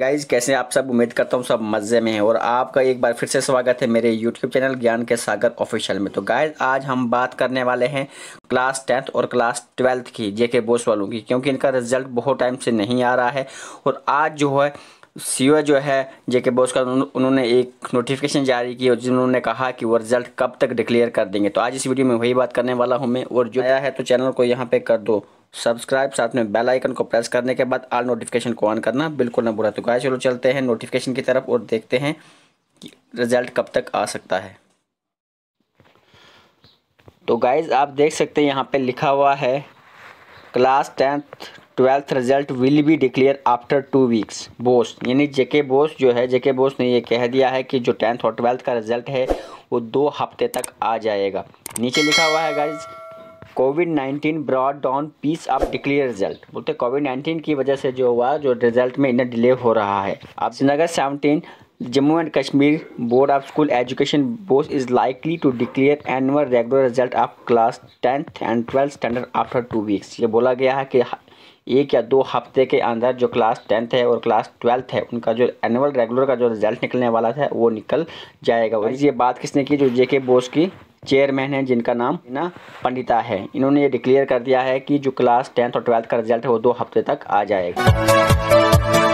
guys कैसे आप सब उम्मीद करता हूँ सब मज़े में हैं और आपका एक बार फिर से स्वागत है मेरे यूट्यूब चैनल ज्ञान के सागर ऑफिशियल में तो गाइज आज हम बात करने वाले हैं क्लास टेंथ और क्लास ट्वेल्थ की जेके बोस वालों की क्योंकि इनका रिजल्ट बहुत टाइम से नहीं आ रहा है और आज जो है सी जो है जेके बोस का उन्होंने एक नोटिफिकेशन जारी की और जिन्होंने कहा कि वो रिजल्ट कब तक डिक्लेयर कर देंगे तो आज इस वीडियो में वही बात करने वाला हूँ मैं और जो आया है तो चैनल को यहाँ पर कर दो सब्सक्राइब साथ में बेल आइकन को प्रेस करने के बाद आल नोटिफिकेशन को ऑन करना बिल्कुल ना बुरा तो गाय चलो चलते हैं नोटिफिकेशन की तरफ और देखते हैं कि रिज़ल्ट कब तक आ सकता है तो गाइज आप देख सकते हैं यहाँ पे लिखा हुआ है class tenth twelfth result will be declare after two weeks BOSE यानी जेके बोस जो है जेके बोस ने ये कह दिया है कि जो टेंथ और ट्वेल्थ का रिजल्ट है वो दो हफ्ते तक आ जाएगा नीचे लिखा हुआ है guys COVID nineteen broad down piece of declare result बोलते कोविड नाइन्टीन की वजह से जो हुआ जो रिजल्ट में इतना डिले हो रहा है अब Srinagar seventeen Jammu and Kashmir board of school education board is likely to declare annual regular result of class tenth and twelfth standard after two weeks ये बोला गया है कि एक या दो हफ्ते के अंदर जो क्लास टेंथ है और क्लास ट्वेल्थ है उनका जो एनुअल रेगुलर का जो रिजल्ट निकलने वाला था वो निकल जाएगा और ये बात किसने की जो जे के बोस की चेयरमैन हैं जिनका नाम ना पंडिता है इन्होंने ये डिक्लेयर कर दिया है कि जो क्लास टेंथ और ट्वेल्थ का रिजल्ट है वो दो हफ्ते तक आ जाएगा